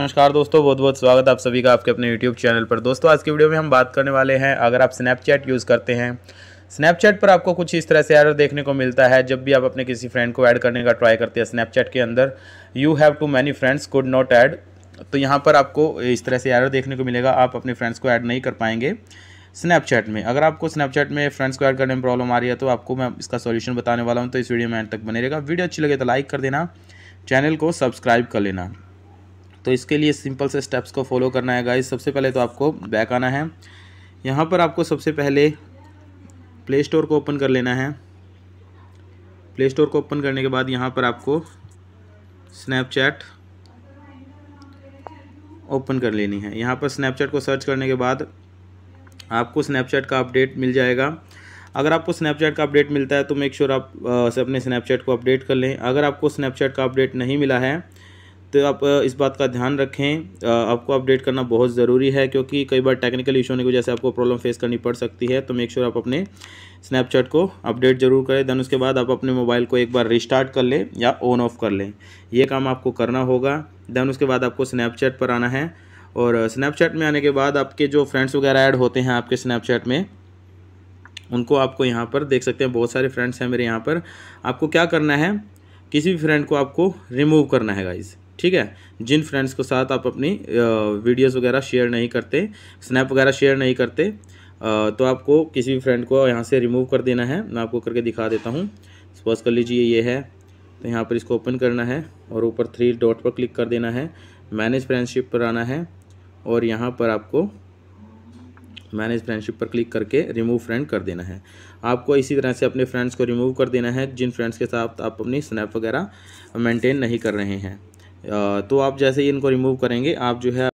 नमस्कार दोस्तों बहुत बहुत स्वागत आप सभी का आपके अपने YouTube चैनल पर दोस्तों आज की वीडियो में हम बात करने वाले हैं अगर आप स्नैपचैट यूज़ करते हैं स्नैपचैट पर आपको कुछ इस तरह से एरर देखने को मिलता है जब भी आप अपने किसी फ्रेंड को ऐड करने का ट्राई करते हैं स्नैपचैट के अंदर you have too many friends could not add तो यहाँ पर आपको इस तरह से एरर देखने को मिलेगा आप अपने फ्रेंड्स को ऐड नहीं कर पाएंगे स्नैपचैट में अगर आपको स्नैपचैट में फ्रेंड्स को ऐड करने में प्रॉब्लम आ रही है तो आपको मैं इसका सोल्यूशन बताने वाला हूँ तो इस वीडियो में एंड तक बने रहेगा वीडियो अच्छी लगे तो लाइक कर देना चैनल को सब्सक्राइब कर लेना तो इसके लिए सिंपल से स्टेप्स को फॉलो करना है गाइज सबसे पहले तो आपको बैक आना है यहाँ पर आपको सबसे पहले प्ले स्टोर को ओपन कर लेना है प्ले स्टोर को ओपन करने के बाद यहाँ पर आपको स्नैपचैट ओपन कर लेनी है यहाँ पर स्नैपचैट को सर्च करने के बाद आपको स्नैपचैट का अपडेट मिल जाएगा अगर आपको स्नैपचैट का अपडेट मिलता है तो मेक श्योर sure आप आ, अपने स्नैपचैट को अपडेट कर लें अगर आपको स्नैपचैट का अपडेट नहीं मिला है तो आप इस बात का ध्यान रखें आपको अपडेट करना बहुत ज़रूरी है क्योंकि कई बार टेक्निकल इशू होने की वजह से आपको प्रॉब्लम फेस करनी पड़ सकती है तो मेक श्योर sure आप अपने स्नैपचैट को अपडेट ज़रूर करें देन उसके बाद आप अपने मोबाइल को एक बार रिस्टार्ट कर लें या ऑन ऑफ कर लें ये काम आपको करना होगा देन उसके बाद आपको स्नैपचैट पर आना है और स्नैपचैट में आने के बाद आपके जो फ्रेंड्स वगैरह ऐड होते हैं आपके स्नैपचैट में उनको आपको यहाँ पर देख सकते हैं बहुत सारे फ्रेंड्स हैं मेरे यहाँ पर आपको क्या करना है किसी भी फ्रेंड को आपको रिमूव करना है गाइज़ ठीक है जिन फ्रेंड्स के साथ आप अपनी वीडियोस वगैरह शेयर नहीं करते स्नैप वगैरह शेयर नहीं करते तो आपको किसी भी फ्रेंड को यहाँ से रिमूव कर देना है मैं आपको करके दिखा देता हूँ सपोज कर लीजिए ये है तो यहाँ पर इसको ओपन करना है और ऊपर थ्री डॉट पर क्लिक कर देना है मैनेज फ्रेंडशिप पर आना है और यहाँ पर आपको मैनेज फ्रेंडशिप पर क्लिक करके रिमूव फ्रेंड कर देना है आपको इसी तरह से अपने फ्रेंड्स को रिमूव कर देना है जिन फ्रेंड्स के साथ आप अपनी स्नैप वगैरह मेंटेन नहीं कर रहे हैं तो आप जैसे ही इनको रिमूव करेंगे आप जो है